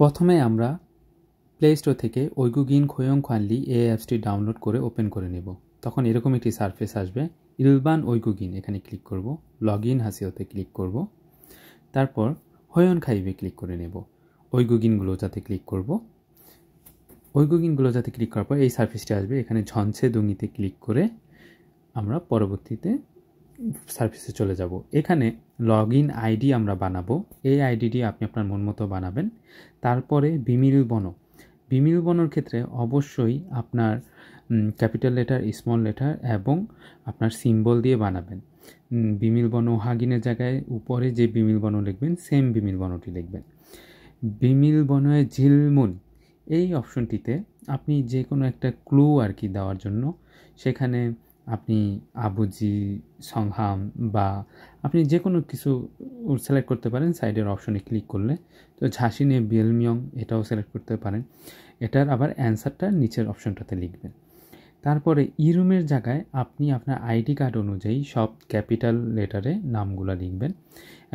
প্রথমে আমরা play store থেকে ওইগুগিন খোয়ং খানলি এ অ্যাপসটি ডাউনলোড করে ওপেন করে নেব তখন এরকম একটি সার্ফেস আসবে ইলবান ওইগুগিন এখানে ক্লিক করব লগ ইন হাসিওতে ক্লিক করব তারপর হয়ন খাইবে ক্লিক করে নেব ওইগুগিনগুলো যাতে ক্লিক করব ওইগুগিনগুলো যাতে ক্লিক করার পর এই সার্ফেসটি আসবে এখানে ঝনছে দুঙিতে ক্লিক করে আমরা পরবর্তীতে সার্ভিসে চলে যাব এখানে লগ ইন আইডি আমরা বানাবো এই আইডিটি আপনি আপনার মন মতো বানাবেন তারপরে বিমিল বন বিমিল বনর ক্ষেত্রে অবশ্যই আপনার ক্যাপিটাল লেটার স্মল লেটার এবং আপনার সিম্বল দিয়ে বানাবেন বিমিল বন হাগিনের জায়গায় উপরে যে বিমিল বন লিখবেন সেম বিমিল বনটি লিখবেন বিমিল বনয়ে ঝিলমুন এই অপশনটিতে আপনি যে কোনো একটা ক্লু আর কি দেওয়ার জন্য সেখানে আপনি আবুজি সংহাম বা আপনি যে কোনো কিছু সিলেক্ট করতে পারেন সাইডের অপশনে ক্লিক করলে তো ঝাঁসিনে বিয়েলমিয়ং এটাও সিলেক্ট করতে পারেন এটার আবার অ্যান্সারটা নিচের অপশনটাতে লিখবেন তারপরে ইরুমের জায়গায় আপনি আপনার আইডি কার্ড অনুযায়ী সব ক্যাপিটাল লেটারে নামগুলো লিখবেন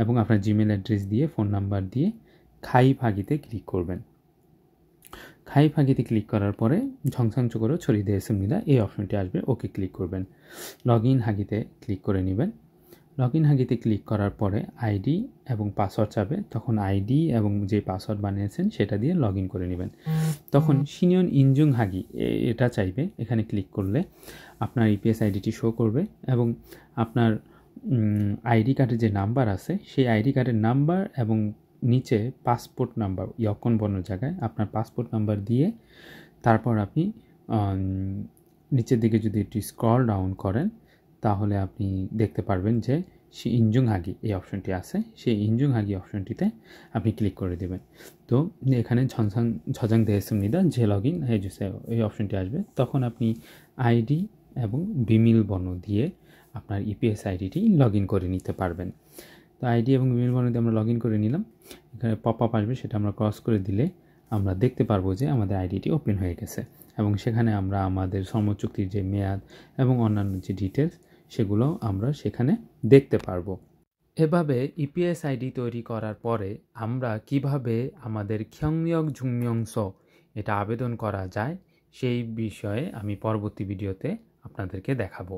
এবং আপনার জিমেল অ্যাড্রেস দিয়ে ফোন নাম্বার দিয়ে খাই ভাগিতে ক্লিক করবেন খাই ফাঁকিতে ক্লিক করার পরে ঝংসংচ করে ছড়িয়ে দিয়ে এসএমনিদা এই অপশনটি আসবে ওকে ক্লিক করবেন লগ ইন হাগিতে ক্লিক করে নেবেন লগ ইন হাগিতে ক্লিক করার পরে আইডি এবং পাসওয়ার্ড চাবে তখন আইডি এবং যে পাসওয়ার্ড বানিয়েছেন সেটা দিয়ে লগ ইন করে নেবেন তখন সিনিয়ন ইনজুং হাগি এটা চাইবে এখানে ক্লিক করলে আপনার ইপিএস আইডিটি শো করবে এবং আপনার আইডি কার্ডের যে নাম্বার আছে সেই আইডি কার্ডের নাম্বার এবং নিচে পাসপোর্ট নাম্বার ইয়কন বর্ণ জায়গায় আপনার পাসপোর্ট নাম্বার দিয়ে তারপর আপনি নিচের দিকে যদি একটু স্ক্রল ডাউন করেন তাহলে আপনি দেখতে পারবেন যে সে ইঞ্জুং হাগি এই অপশনটি আছে সেই ইঞ্জুং হাগি অপশনটিতে আপনি ক্লিক করে দেবেন তো এখানে ঝনঝাং ঝজাং দেহেসম নিদা যে লগ ইন হেজুসে এই অপশনটি আসবে তখন আপনি আইডি এবং বিমিল বর্ণ দিয়ে আপনার ইপিএস আইডিটি লগ ইন করে নিতে পারবেন তো আইডি এবং ইমেল বানাতে আমরা লগ করে নিলাম এখানে পপ আপ আসবে সেটা আমরা ক্রস করে দিলে আমরা দেখতে পারবো যে আমাদের আইডিটি ওপেন হয়ে গেছে এবং সেখানে আমরা আমাদের শ্রমচুক্তির যে মেয়াদ এবং অন্যান্য যে ডিটেলস সেগুলো আমরা সেখানে দেখতে পারবো এভাবে ইপিএস e আইডি তৈরি করার পরে আমরা কিভাবে আমাদের খ্যংয়ক ঝুংয়ংস এটা আবেদন করা যায় সেই বিষয়ে আমি পরবর্তী ভিডিওতে আপনাদেরকে দেখাবো